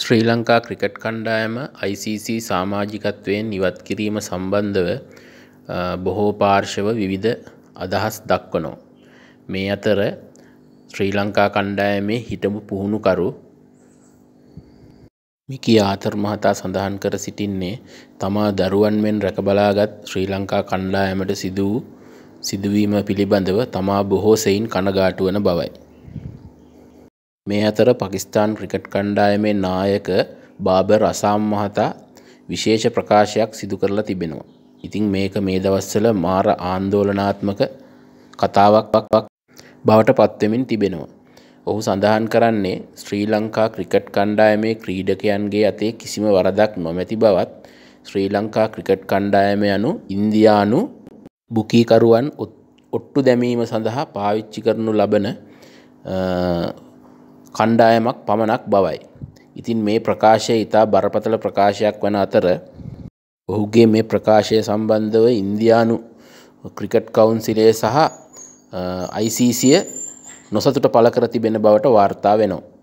ශ්‍රී Lanka cricket කණ්ඩායම ICC සාමාජිකත්වයෙන් ඉවත් කිරීම සම්බන්ධව බොහෝ පාර්ශව විවිධ අදහස් දක්වනෝ. මේ අතර ශ්‍රී ලංකා කණ්ඩායමේ හිටපු පුහුණුකරු මිකී ආතර් මහතා සඳහන් කර සිටින්නේ තමා දරුවන් මෙන් රැකබලාගත් ශ්‍රී ලංකා කණ්ඩායමට සිදු වූ සිදුවීම පිළිබඳව තමා බොහෝ සෙයින් කනගාටුවන බවයි. මේ අතර පකිස්ාන් ක්‍රිකට් කණ්ඩායමේ නායක බාබර් අසාම් මහතා විශේෂ ප්‍රකාශයක් සිදු කරලා තිබෙනවා. ඉතිං මේක මේ දවස්සල මාර ආන්දෝලනාත්මක කතාවක් පක්ක් බවට පත්වමින් තිබෙනවා. ඔහු සඳහන් කරන්නේ ශ්‍රී ලංකා ක්‍රිකට් කණ්ඩායමේ ක්‍රීඩකයන්ගේ අතේ කිසිම වරදක් නොමැති බවත් ශ්‍රී ලංකා ක්‍රිකට් කණ්ඩායම යනු ඉන්දියානු බුකීකරුවන් ඔට්ටු දැමීම සඳහා පාවිච්චි කරනු ලබන කණ්ඩායමක් පමණක් බවයි. ඉතින් මේ ප්‍රකාශය ඉතා බරපතල ප්‍රකාශයක් වන අතර ඔහුගේ මේ ප්‍රකාශය සම්බන්ධව ඉන්දයානු ක්‍රිකට් කවුන්සිලේ සහ අයිසීසිය නොසතුට පලකර තිබෙන බවට වාර්තා වෙනවා.